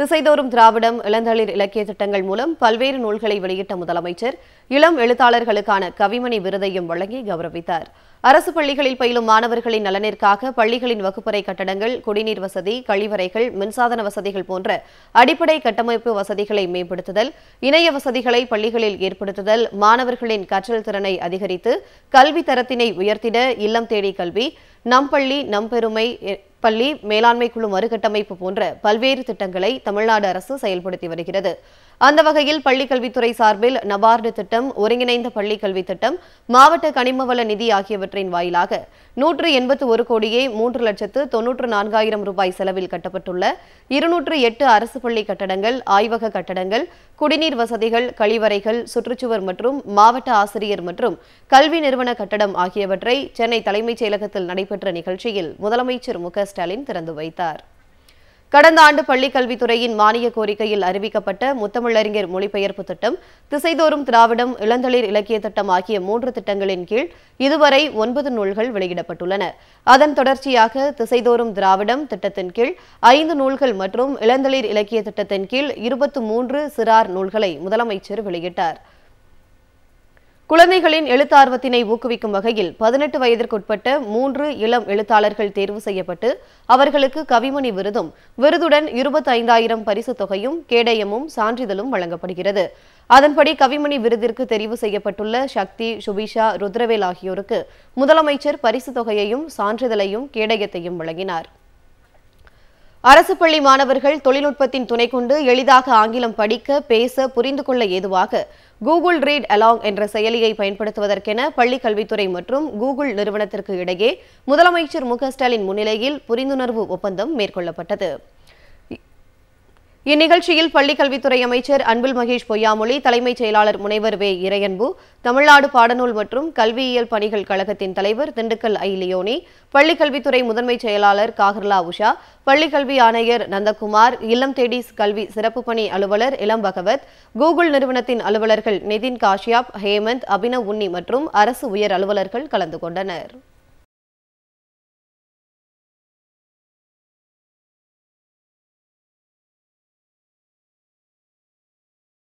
திசைதோறும் திராவிடம் இளந்தளிர் இலக்கிய திட்டங்கள் மூலம் பல்வேறு நூல்களை வெளியிட்ட முதலமைச்சர் இளம் எழுத்தாளர்களுக்கான கவிமணி விருதையும் வழங்கி கௌரவித்தார் அரசு பள்ளிகளில் பயிலும் மாணவர்களின் நலனிற்காக பள்ளிகளின் வகுப்பறை கட்டடங்கள் குடிநீர் வசதி கழிவறைகள் மின்சாதன வசதிகள் போன்ற அடிப்படை கட்டமைப்பு வசதிகளை மேம்படுத்துதல் இணைய வசதிகளை பள்ளிகளில் ஏற்படுத்துதல் மாணவர்களின் கற்றல் திறனை அதிகரித்து கல்வி தரத்தினை உயர்த்திட இல்லம் தேடி கல்வி நம் பள்ளி நம் பெருமை பள்ளி மேலாண்மை குழு மறுகட்டமைப்பு போன்ற பல்வேறு திட்டங்களை தமிழ்நாடு அரசு செயல்படுத்தி வருகிறது அந்த வகையில் பள்ளிக்கல்வித்துறை சார்பில் நபார்டு திட்டம் ஒருங்கிணைந்த பள்ளிக்கல்வி திட்டம் மாவட்ட கனிமவள நிதி ஆகியவற்றின் வாயிலாக நூற்று எண்பத்து ஒரு கோடியே மூன்று லட்சத்து தொன்னூற்று நான்காயிரம் ரூபாய் செலவில் கட்டப்பட்டுள்ள இருநூற்று எட்டு அரசு பள்ளி கட்டடங்கள் ஆய்வக கட்டடங்கள் குடிநீர் வசதிகள் கழிவறைகள் சுற்றுச்சுவர் மற்றும் மாவட்ட ஆசிரியர் மற்றும் கல்வி நிறுவன கட்டடம் ஆகியவற்றை சென்னை தலைமைச் செயலகத்தில் நடைபெற்ற நிகழ்ச்சியில் முதலமைச்சர் மு ஸ்டாலின் திறந்து வைத்தார் கடந்த ஆண்டு பள்ளிக்கல்வித்துறையின் மானிய கோரிக்கையில் அறிவிக்கப்பட்ட முத்தமிழறிஞர் மொழிபெயர்ப்பு திட்டம் திசைதோறும் திராவிடம் இளந்தளிர் இலக்கிய திட்டம் ஆகிய மூன்று திட்டங்களின் கீழ் இதுவரை ஒன்பது நூல்கள் வெளியிடப்பட்டுள்ளன அதன் தொடர்ச்சியாக திசைதோறும் திராவிடம் திட்டத்தின் கீழ் ஐந்து நூல்கள் மற்றும் இளந்தளிர் இலக்கிய திட்டத்தின் கீழ் இருபத்தி மூன்று சிறார் நூல்களை முதலமைச்சர் வெளியிட்டார் குழந்தைகளின் எழுத்தார்வத்தினை ஊக்குவிக்கும் வகையில் பதினெட்டு வயதிற்குட்பட்ட மூன்று இளம் எழுத்தாளர்கள் தேர்வு செய்யப்பட்டு அவர்களுக்கு கவிமணி விருதும் விருதுடன் இருபத்தைந்தாயிரம் பரிசு தொகையும் கேடயமும் சான்றிதழும் வழங்கப்படுகிறது அதன்படி கவிமணி விருதிற்கு தெரிவு செய்யப்பட்டுள்ள சக்தி சுபிஷா ருத்ரவேல் ஆகியோருக்கு முதலமைச்சர் பரிசு தொகையையும் சான்றிதழையும் கேடயத்தையும் வழங்கினார் அரசு பள்ளி மாணவர்கள் தொழில்நுட்பத்தின் துணை கொண்டு எளிதாக ஆங்கிலம் படிக்க பேச புரிந்து கொள்ள ஏதுவாக கூகுள் ரீட் அலாங் என்ற செயலியை பயன்படுத்துவதற்கென பள்ளிக் கல்வித்துறை மற்றும் கூகுள் நிறுவனத்திற்கு இடையே முதலமைச்சர் மு ஸ்டாலின் முன்னிலையில் புரிந்துணர்வு ஒப்பந்தம் மேற்கொள்ளப்பட்டது இந்நிகழ்ச்சியில் பள்ளிக்கல்வித்துறை அமைச்சர் அன்பில் மகேஷ் பொய்யாமொழி தலைமைச் செயலாளர் முனைவர் வே இறையன்பு தமிழ்நாடு பாடநூல் மற்றும் கல்வியியல் பணிகள் கழகத்தின் தலைவர் திண்டுக்கல் ஐ லியோனி பள்ளிக்கல்வித்துறை முதன்மைச் செயலாளர் காகர்லா உஷா பள்ளிக்கல்வி ஆணையர் நந்தகுமார் இல்லம் தேடிஸ் கல்வி சிறப்பு பணி அலுவலர் இளம் பகவத் கூகுள் நிறுவனத்தின் அலுவலர்கள் நிதின் காஷ்யாப் ஹேமந்த் அபினவ் உன்னி மற்றும் அரசு உயர் அலுவலர்கள் கலந்து கொண்டனர்